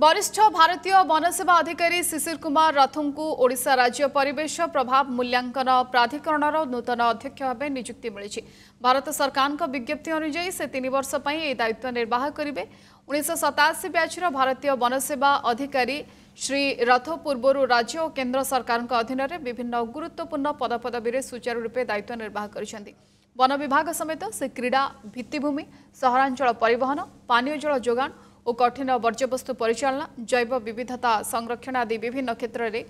ବରିଷ୍ଠ ଭାରତୀୟ ବନସେବା ଅଧିକାରୀ ଶିଶିର କୁମାର ରଥଙ୍କୁ ଓଡ଼ିଶା ରାଜ୍ୟ ପରିବେଶ ପ୍ରଭାବ ମୂଲ୍ୟାଙ୍କନ ପ୍ରାଧିକରଣର ନୂତନ ଅଧ୍ୟକ୍ଷ ଭାବେ ନିଯୁକ୍ତି ମିଳିଛି ଭାରତ ସରକାରଙ୍କ ବିଜ୍ଞପ୍ତି ଅନୁଯାୟୀ ସେ ତିନି ବର୍ଷ ପାଇଁ ଏହି ଦାୟିତ୍ୱ ନିର୍ବାହ କରିବେ ଉଣେଇଶହ ସତାଅଶୀ ବ୍ୟାଚ୍ର ଭାରତୀୟ ବନସେବା ଅଧିକାରୀ ଶ୍ରୀ ରଥ ପୂର୍ବରୁ ରାଜ୍ୟ ଓ କେନ୍ଦ୍ର ସରକାରଙ୍କ ଅଧୀନରେ ବିଭିନ୍ନ ଗୁରୁତ୍ୱପୂର୍ଣ୍ଣ ପଦପଦବୀରେ ସୁଚାରୁ ରୂପେ ଦାୟିତ୍ୱ ନିର୍ବାହ କରିଛନ୍ତି ବନ ବିଭାଗ ସମେତ ସେ କ୍ରୀଡ଼ା ଭିତ୍ତିଭୂମି ସହରାଞ୍ଚଳ ପରିବହନ ପାନୀୟ ଜଳ ଯୋଗାଣ ও কঠিন বর্জ্যবস্তু পরিচালনা জৈব বিবিধতা সংরক্ষণ আদি বিভিন্ন ক্ষেত্রে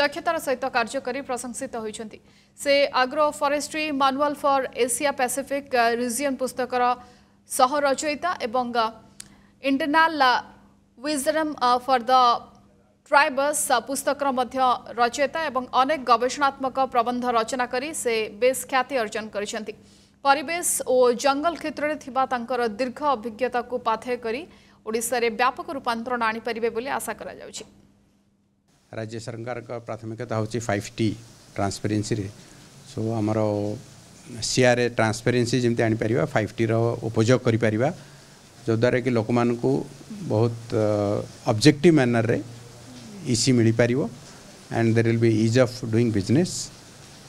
দক্ষতার সহিত কার্য করে প্রশংসিত হয়েছেন সে agro forestry manual for Asia Pacific region পুস্তকর সহ রচয়িতা এবং internal wisdom for the tribes পুস্তকর মধ্য রচয়িতা এবং অনেক গবেষণাত্মক প্রবন্ধ রচনা করে সে বেশ খ্যাতি অর্জন করেছেন পরিবেশ ও জঙ্গল ক্ষেত্রে থাকা তাঁর দীর্ঘ অভিজ্ঞতা পাথেয় করে ओडे व्यापक रूपातरण आनीपारे आशा कर राज्य सरकार प्राथमिकता हूँ फाइव टी ट्रांसपेरेन्सी सो आम सीआरए ट्रांसपेरेन्सी जमी आनीपर फाइव टी रोग करद्वर कि लोक मान बहुत अब्जेक्टिव मैनर्रे इसी मिल पार and there will be ease of doing business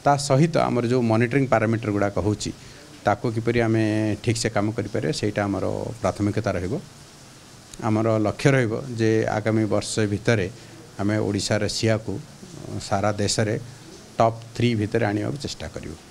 ता सहित आम जो मॉनिटरिंग पारामीटर गुड़ाक होपर आम ठीक से कम करें प्राथमिकता रहा ଆମର ଲକ୍ଷ୍ୟ ରହିବ ଯେ ଆଗାମୀ ବର୍ଷ ଭିତରେ ଆମେ ଓଡ଼ିଶାର ସିଆକୁ ସାରା ଦେଶରେ ଟପ୍ ଥ୍ରୀ ଭିତରେ ଆଣିବାକୁ ଚେଷ୍ଟା କରିବୁ